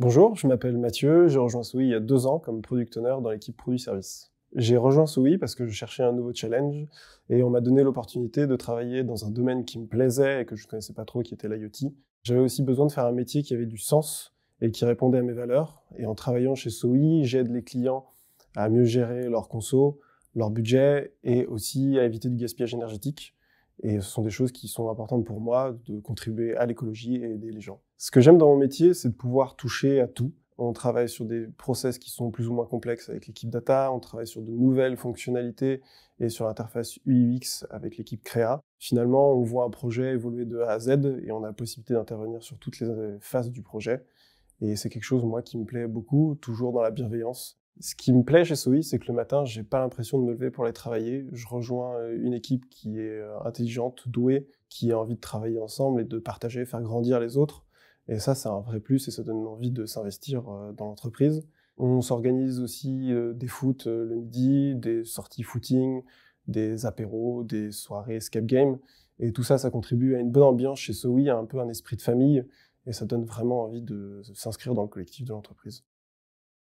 Bonjour, je m'appelle Mathieu, j'ai rejoint Soi il y a deux ans comme product owner dans l'équipe produit service. J'ai rejoint Soi parce que je cherchais un nouveau challenge et on m'a donné l'opportunité de travailler dans un domaine qui me plaisait et que je ne connaissais pas trop qui était l'IoT. J'avais aussi besoin de faire un métier qui avait du sens et qui répondait à mes valeurs. Et en travaillant chez Soi, j'aide les clients à mieux gérer leur conso, leur budget et aussi à éviter du gaspillage énergétique. Et ce sont des choses qui sont importantes pour moi, de contribuer à l'écologie et aider les gens. Ce que j'aime dans mon métier, c'est de pouvoir toucher à tout. On travaille sur des process qui sont plus ou moins complexes avec l'équipe data, on travaille sur de nouvelles fonctionnalités et sur l'interface UX avec l'équipe créa. Finalement, on voit un projet évoluer de A à Z et on a la possibilité d'intervenir sur toutes les phases du projet. Et c'est quelque chose, moi, qui me plaît beaucoup, toujours dans la bienveillance. Ce qui me plaît chez SOI, c'est que le matin, j'ai pas l'impression de me lever pour aller travailler. Je rejoins euh, une équipe qui est euh, intelligente, douée, qui a envie de travailler ensemble et de partager, faire grandir les autres. Et ça, c'est un vrai plus et ça donne envie de s'investir euh, dans l'entreprise. On s'organise aussi des foot le midi, des sorties footing, des apéros, des soirées escape game. Et tout ça, ça contribue à une bonne ambiance chez SOI, à un peu un esprit de famille. Et ça donne vraiment envie de s'inscrire dans le collectif de l'entreprise.